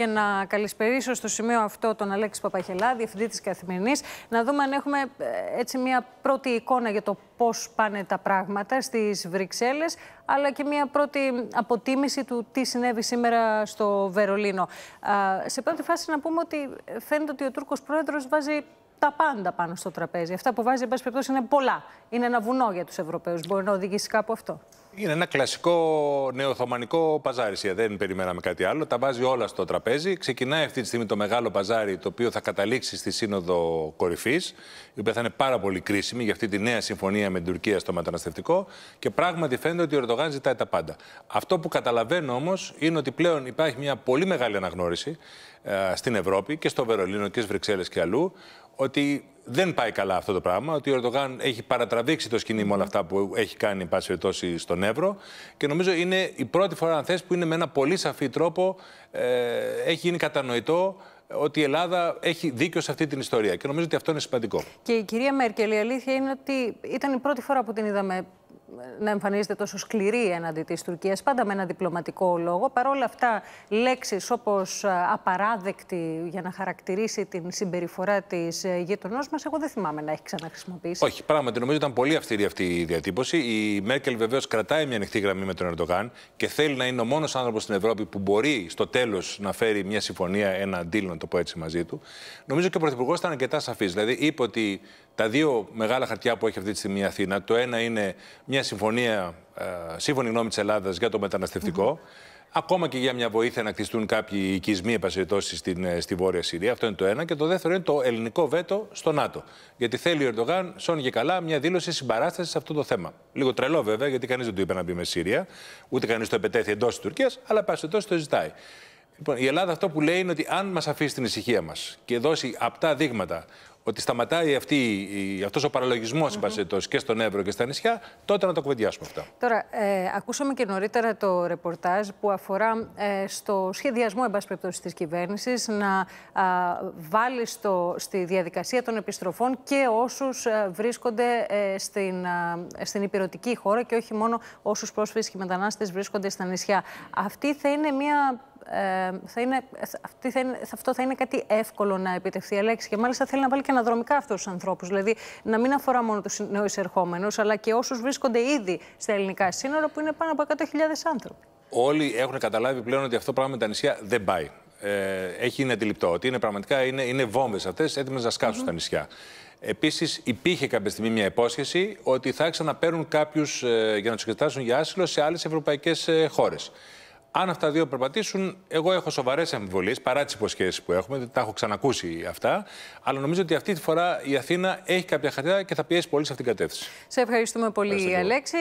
και να καλησπερίσω στο σημείο αυτό τον Αλέξη Παπαχελά, διευθυντή της Καθημερινής, να δούμε αν έχουμε ε, έτσι μια πρώτη εικόνα για το πώς πάνε τα πράγματα στις Βρυξέλλες, αλλά και μια πρώτη αποτίμηση του τι συνέβη σήμερα στο Βερολίνο. Σε πρώτη φάση να πούμε ότι φαίνεται ότι ο Τούρκος Πρόεδρος βάζει τα πάντα πάνω στο τραπέζι. Αυτά που βάζει, εν πάση περιπτώσει, είναι πολλά. Είναι ένα βουνό για τους Ευρωπαίους. Μπορεί να οδηγήσει κάπου αυτό. Είναι ένα κλασικό νεοθωμανικό παζάρι. Δεν περιμέναμε κάτι άλλο. Τα βάζει όλα στο τραπέζι. Ξεκινάει αυτή τη στιγμή το μεγάλο παζάρι, το οποίο θα καταλήξει στη Σύνοδο Κορυφής, η οποία θα είναι πάρα πολύ κρίσιμη για αυτή τη νέα συμφωνία με την Τουρκία στο μεταναστευτικό και πράγματι φαίνεται ότι ο Ερντογάν ζητάει τα πάντα. Αυτό που καταλαβαίνω όμως είναι ότι πλέον υπάρχει μια πολύ μεγάλη αναγνώριση ε, στην Ευρώπη και στο Βερολίνο και στις Βρυξέλλες και αλλού ότι δεν πάει καλά αυτό το πράγμα, ότι ο Ερντογάν έχει παρατραβήξει το σκηνή με όλα αυτά που έχει κάνει, εν πάση περιπτώσει, στον Εύρο. Και νομίζω είναι η πρώτη φορά, αν θες, που είναι με ένα πολύ σαφή τρόπο, ε, έχει γίνει κατανοητό ότι η Ελλάδα έχει δίκιο σε αυτή την ιστορία. Και νομίζω ότι αυτό είναι σημαντικό. Και η κυρία Μέρκελ, η αλήθεια είναι ότι ήταν η πρώτη φορά που την είδαμε να εμφανίζεται τόσο σκληρή έναντι της Τουρκίας, πάντα με ένα διπλωματικό λόγο. Παρ' όλα αυτά, λέξεις όπως ε, απαράδεκτη για να χαρακτηρίσει την συμπεριφορά της ε, γείτονός μας, εγώ δεν θυμάμαι να έχει ξαναχρησιμοποιήσει. Όχι, πράγματι νομίζω ότι ήταν πολύ αυστηρή αυτή η διατύπωση. Η Μέρκελ βεβαίως κρατάει μια ανοιχτή γραμμή με τον Ερντογάν και θέλει να είναι ο μόνος άνθρωπος στην Ευρώπη που μπορεί στο τέλος να φέρει μια συμφωνία, ένα deal, να το πω έτσι μαζί του. Νομίζω και ο Πρωθυπουργός ήταν αρκετά σαφής. Δηλαδή είπε ότι τα δύο μεγάλα χαρτιά που έχει αυτή τη στιγμή η Αθήνα. Το ένα είναι μια συμφωνία, ε, σύμφωνη γνώμη της Ελλάδας για το μεταναστευτικο Ακόμα και για μια βοήθεια να κτιστούν κάποιοι οικισμοί επασχετώσει ε, στη Βόρεια Συρία. Αυτό είναι το ένα. Και το δεύτερο είναι το ελληνικό βέτο στο ΝΑΤΟ. Γιατί θέλει ο Ερντογάν, σώνει και καλά, μια δήλωση συμπαράστασης σε αυτό το θέμα. Λίγο τρελό βέβαια, γιατί κανείς δεν του είπε να μπει με Συρία, ούτε κανείς το επετέθη εντός της Τουρκίας, αλλά επασχετώσει το ζητάει. Λοιπόν, η Ελλάδα αυτό που λέει είναι ότι αν μας αφήσει την ησυχία μας και δώσει απτά δείγματα ότι σταματάει αυτή, αυτός ο παραλογισμός mm και στον Εύρο και στα νησιά, τότε να το κουβεντιάσουμε αυτά. Τώρα, ε, ακούσαμε και νωρίτερα το ρεπορτάζ που αφορά ε, στο σχεδιασμό, εν πάση της κυβέρνησης να βάλει στο, στη διαδικασία των επιστροφών και όσους ε, βρίσκονται στην, στην υπηρετική χώρα και όχι μόνο όσους πρόσφυγες και μετανάστες βρίσκονται στα νησιά. Αυτή θα είναι μια ε, θα αυτή θα αυτό θα είναι κάτι εύκολο να επιτευχθεί η λέξη. Και μάλιστα θέλει να βάλει και αναδρομικά αυτούς τους ανθρώπους. Δηλαδή να μην αφορά μόνο τους νέους εισερχόμενους, αλλά και όσους βρίσκονται ήδη στα ελληνικά σύνορα, που είναι πάνω από 100.000 άνθρωποι. Όλοι έχουν καταλάβει πλέον ότι αυτό πράγμα με τα νησιά δεν πάει. Ε, έχει είναι αντιληπτό ότι είναι πραγματικά είναι, είναι βόμβες αυτές έτοιμες να σκάσουν mm -hmm. τα νησιά. Επίσης, υπήρχε κάποια στιγμή μια υπόσχεση ότι θα ξαναπαίρνουν κάποιους ε, για να τους εξετάσουν για άσυλο σε άλλες ευρωπαϊκές ε, χώρες. Αν αυτά δύο περπατήσουν, εγώ έχω σοβαρές αμφιβολίε παρά τις υποσχέσεις που έχουμε, τα έχω ξανακούσει αυτά. Αλλά νομίζω ότι αυτή τη φορά η Αθήνα έχει κάποια χαρτιά και θα πιέσει πολύ σε αυτήν την κατεύθυνση. Σε ευχαριστούμε πολύ, Αλέξη.